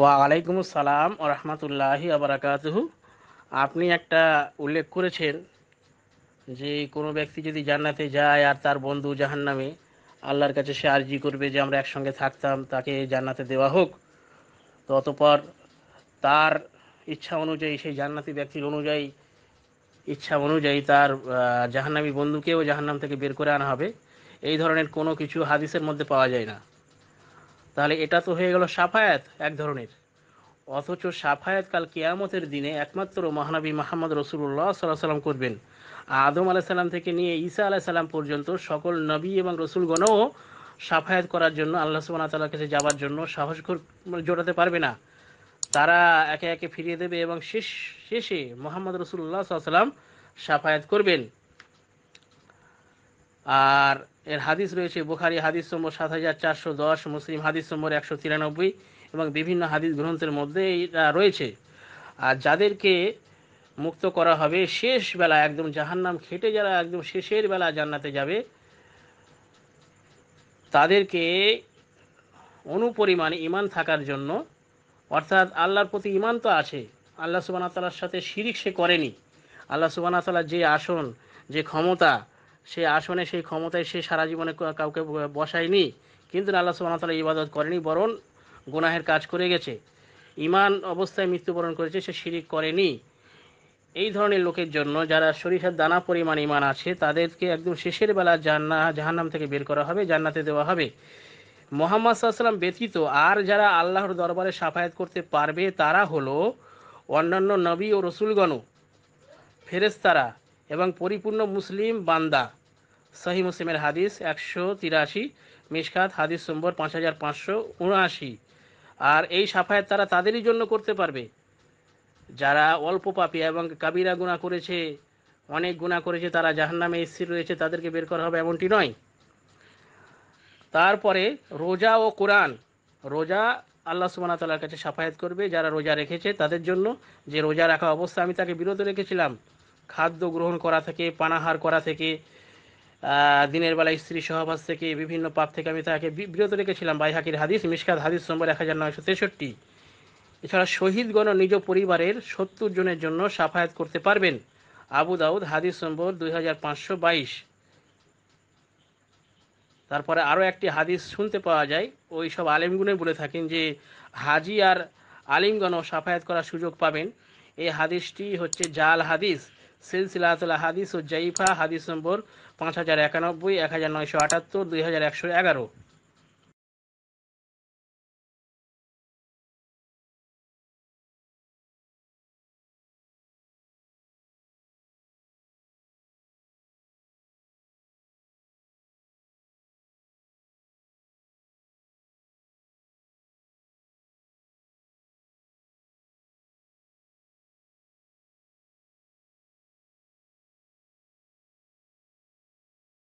ওয়ালাইকুম সালাম রহমতুল্লাহি আবরাকাতহু আপনি একটা উল্লেখ করেছেন যে কোনো ব্যক্তি যদি জান্নাতে যায় আর তার বন্ধু জাহান্নামে আল্লাহর কাছে সে আর্জি করবে যে আমরা একসঙ্গে থাকতাম তাকে জান্নাতে দেওয়া হোক তো অতপর তার ইচ্ছা অনুযায়ী সেই জান্নাতি ব্যক্তির অনুযায়ী ইচ্ছা অনুযায়ী তার জাহান্নামী বন্ধুকেও জাহান্নাম থেকে বের করে আনা হবে এই ধরনের কোনো কিছু হাদিসের মধ্যে পাওয়া যায় না তাহলে এটা তো হয়ে গেল সাফায়াত এক ধরনের অথচ সাফায়াত কাল কেয়ামতের দিনে একমাত্র মহানবী মাহমদ রসুল্লাহ সাল্লাহ সাল্লাম করবেন আদম আলাইসাল্লাম থেকে নিয়ে ঈসা আলাইসাল্লাম পর্যন্ত সকল নবী এবং রসুলগণও সাফায়াত করার জন্য আল্লাহ সুবাহ তাল্লাহ কাছে যাওয়ার জন্য সাহস মানে জোটাতে পারবে না তারা একে একে ফিরিয়ে দেবে এবং শেষ শেষে মোহাম্মদ রসুল্লাহ সাল্লাম সাফায়াত করবেন আর এর হাদিস রয়েছে বোখারি হাদিস নম্বর সাত হাজার চারশো দশ মুসলিম হাদিস নম্বর একশো তিরানব্বই এবং বিভিন্ন হাদিস গ্রন্থের মধ্যে এটা রয়েছে আর যাদেরকে মুক্ত করা হবে শেষ বেলা একদম জাহান্নাম খেটে যারা একদম শেষের বেলা জান্নাতে যাবে তাদেরকে অনুপরিমাণ ইমান থাকার জন্য অর্থাৎ আল্লাহর প্রতি ইমান তো আছে আল্লাহ সুবানা তালার সাথে শিরিক সে করেনি আল্লাহ সুবানা তালার যে আসন যে ক্ষমতা সেই আসনে সেই ক্ষমতায় সে সারা জীবনে কাউকে বসায়নি কিন্তু আল্লাহ সুবাহ তালা ইবাদত করেনি বরং গুনাহের কাজ করে গেছে ইমান অবস্থায় মৃত্যুবরণ করেছে সে শিরিক করেনি এই ধরনের লোকের জন্য যারা সরিষার দানা পরিমাণ ইমান আছে তাদেরকে একদম শেষের বেলা জান্না জাহান্নাম থেকে বের করা হবে জান্নাতে দেওয়া হবে মোহাম্মদ সাল্লাম ব্যতীত আর যারা আল্লাহর দরবারে সাফায়াত করতে পারবে তারা হলো অন্যান্য নবী ও রসুলগণ ফেরেস্তারা এবং পরিপূর্ণ মুসলিম বান্দা সহি মুসলিমের হাদিস একশো তিরাশি মিসকাত হাদিস নম্বর পাঁচ হাজার পাঁচশো উনআশি আর এই সাফায়াত তারা তাদেরই জন্য করতে পারবে যারা অল্প পাপি এবং কাবিরা গুণা করেছে অনেক গুণা করেছে তারা জাহান্নামে স্থির রয়েছে তাদেরকে বের করা হবে এমনটি নয় তারপরে রোজা ও কোরআন রোজা আল্লাহ সুমানা তাল্লার কাছে সাফায়াত করবে যারা রোজা রেখেছে তাদের জন্য যে রোজা রাখা অবস্থা আমি তাকে বিরত রেখেছিলাম খাদ্য গ্রহণ করা থেকে পানাহার করা থেকে দিনের বেলা স্ত্রী সহবাস থেকে বিভিন্ন পাপ থেকে আমি তাকে বিরত রেখেছিলাম বাইহাকির হাদিস মিসকাত হাদিস নম্বর এক হাজার নয়শো তেষট্টি এছাড়া শহীদগণ নিজ পরিবারের সত্তর জনের জন্য সাফায়াত করতে পারবেন আবু দাউদ হাদিস নম্বর দুই হাজার পাঁচশো বাইশ তারপরে আরও একটি হাদিস শুনতে পাওয়া যায় ওই সব আলিমগুনে বলে থাকেন যে হাজি আর আলিমগণও সাফায়াত করার সুযোগ পাবেন এই হাদিসটি হচ্ছে জাল হাদিস সিলসিলাতুল হাদিস ও জাইফা হাদিস নম্বর পাঁচ হাজার একানব্বই এক হাজার নয়শো আটাত্তর দুই হাজার একশো এগারো